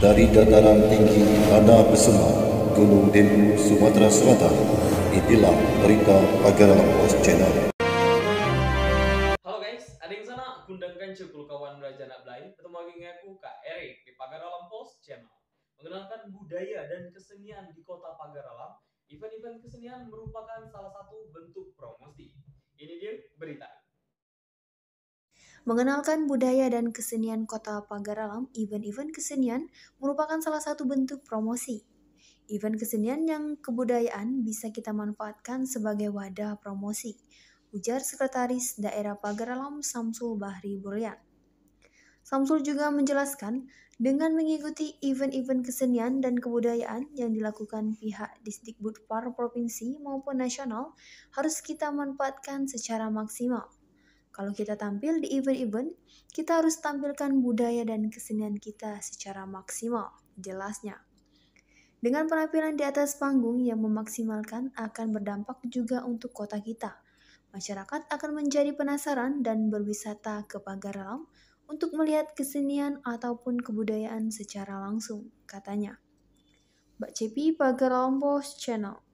dari dataran tinggi Anda Besema, Gunung Dempu, Sumatera Selatan. Inilah berita Pagaralam Post Channel. Halo guys, ada yang sana kundang kancil kawan Raja nak lain ketemu lagi aku Kak Erik di Pagaralam Post Channel. Mengenalkan budaya dan kesenian di kota Pagaralam, event-event kesenian merupakan salah satu bentuk Mengenalkan budaya dan kesenian kota Pagaralam, event-event kesenian merupakan salah satu bentuk promosi. Event kesenian yang kebudayaan bisa kita manfaatkan sebagai wadah promosi, ujar Sekretaris Daerah Pagaralam Samsul Bahri Burian. Samsul juga menjelaskan, dengan mengikuti event-event kesenian dan kebudayaan yang dilakukan pihak Distrik Disdikbudpar provinsi maupun nasional, harus kita manfaatkan secara maksimal. Kalau kita tampil di event-event, kita harus tampilkan budaya dan kesenian kita secara maksimal, jelasnya. Dengan penampilan di atas panggung yang memaksimalkan akan berdampak juga untuk kota kita. Masyarakat akan menjadi penasaran dan berwisata ke pagar alam untuk melihat kesenian ataupun kebudayaan secara langsung, katanya. Mbak Cepi Pagar Lombos Channel